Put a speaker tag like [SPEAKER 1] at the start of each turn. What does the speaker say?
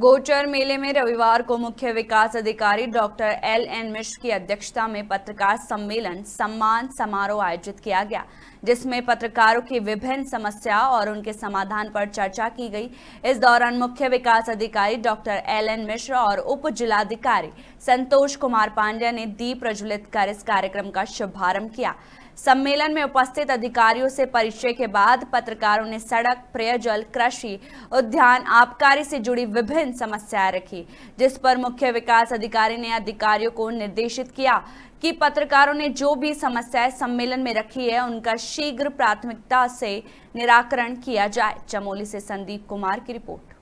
[SPEAKER 1] गोचर मेले में रविवार को मुख्य विकास अधिकारी डॉक्टर एल एन मिश्र की अध्यक्षता में पत्रकार सम्मेलन सम्मान समारोह आयोजित किया गया जिसमें पत्रकारों की विभिन्न समस्या और उनके समाधान पर चर्चा की गई इस दौरान मुख्य विकास अधिकारी डॉक्टर एल एन मिश्र और उप जिलाधिकारी संतोष कुमार पांड्या ने दीप प्रज्वलित कर इस कार्यक्रम का शुभारंभ किया सम्मेलन में उपस्थित अधिकारियों से परिचय के बाद पत्रकारों ने सड़क पेयजल कृषि उद्यान आबकारी से जुड़ी विभिन्न समस्याएं रखी जिस पर मुख्य विकास अधिकारी ने अधिकारियों को निर्देशित किया कि पत्रकारों ने जो भी समस्याएं सम्मेलन में रखी है उनका शीघ्र प्राथमिकता से निराकरण किया जाए चमोली से संदीप कुमार की रिपोर्ट